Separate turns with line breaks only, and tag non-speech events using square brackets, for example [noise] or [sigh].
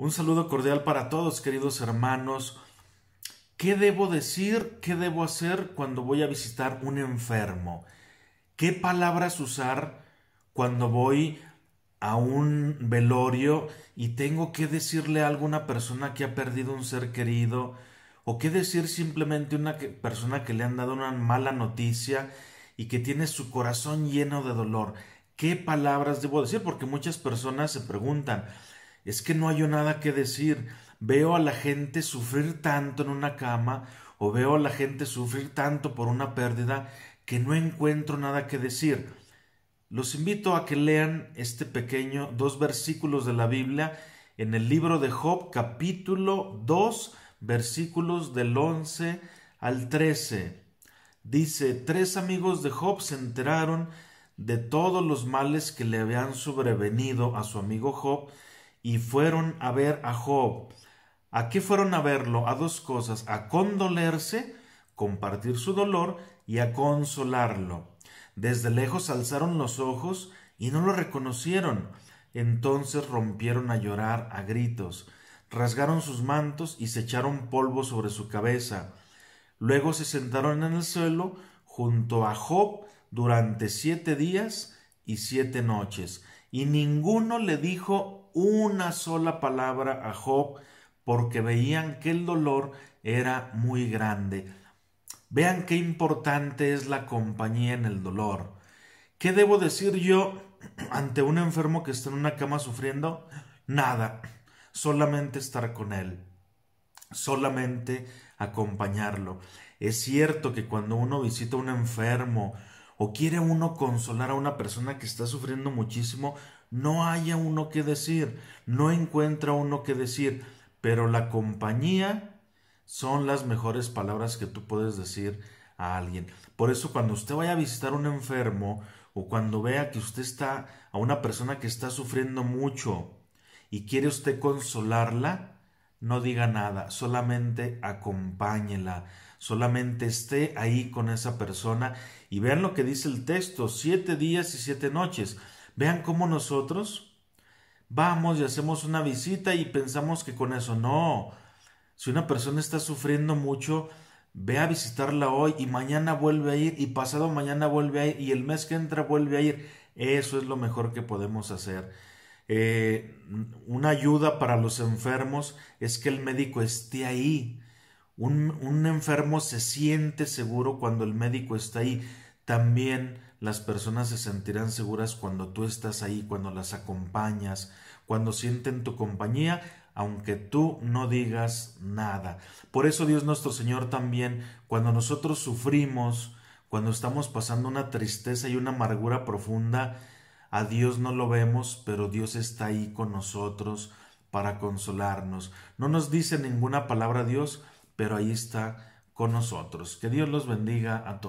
Un saludo cordial para todos, queridos hermanos. ¿Qué debo decir? ¿Qué debo hacer cuando voy a visitar un enfermo? ¿Qué palabras usar cuando voy a un velorio y tengo que decirle a alguna persona que ha perdido un ser querido? ¿O qué decir simplemente a una persona que le han dado una mala noticia y que tiene su corazón lleno de dolor? ¿Qué palabras debo decir? Porque muchas personas se preguntan, es que no hay nada que decir. Veo a la gente sufrir tanto en una cama o veo a la gente sufrir tanto por una pérdida que no encuentro nada que decir. Los invito a que lean este pequeño dos versículos de la Biblia en el libro de Job capítulo 2 versículos del 11 al 13. Dice, tres amigos de Job se enteraron de todos los males que le habían sobrevenido a su amigo Job y fueron a ver a Job. ¿A qué fueron a verlo? A dos cosas, a condolerse, compartir su dolor y a consolarlo. Desde lejos alzaron los ojos y no lo reconocieron. Entonces rompieron a llorar a gritos, rasgaron sus mantos y se echaron polvo sobre su cabeza. Luego se sentaron en el suelo junto a Job durante siete días y siete noches, y ninguno le dijo una sola palabra a Job porque veían que el dolor era muy grande. Vean qué importante es la compañía en el dolor. ¿Qué debo decir yo [clears throat] ante un enfermo que está en una cama sufriendo? Nada, solamente estar con él, solamente acompañarlo. Es cierto que cuando uno visita a un enfermo, o quiere uno consolar a una persona que está sufriendo muchísimo, no haya uno que decir, no encuentra uno que decir, pero la compañía son las mejores palabras que tú puedes decir a alguien. Por eso cuando usted vaya a visitar a un enfermo o cuando vea que usted está a una persona que está sufriendo mucho y quiere usted consolarla, no diga nada, solamente acompáñela, solamente esté ahí con esa persona y vean lo que dice el texto, siete días y siete noches. Vean cómo nosotros vamos y hacemos una visita y pensamos que con eso no. Si una persona está sufriendo mucho, ve a visitarla hoy y mañana vuelve a ir y pasado mañana vuelve a ir y el mes que entra vuelve a ir. Eso es lo mejor que podemos hacer eh, una ayuda para los enfermos es que el médico esté ahí. Un, un enfermo se siente seguro cuando el médico está ahí. También las personas se sentirán seguras cuando tú estás ahí, cuando las acompañas, cuando sienten tu compañía, aunque tú no digas nada. Por eso Dios nuestro Señor también, cuando nosotros sufrimos, cuando estamos pasando una tristeza y una amargura profunda, a Dios no lo vemos, pero Dios está ahí con nosotros para consolarnos. No nos dice ninguna palabra Dios, pero ahí está con nosotros. Que Dios los bendiga a todos.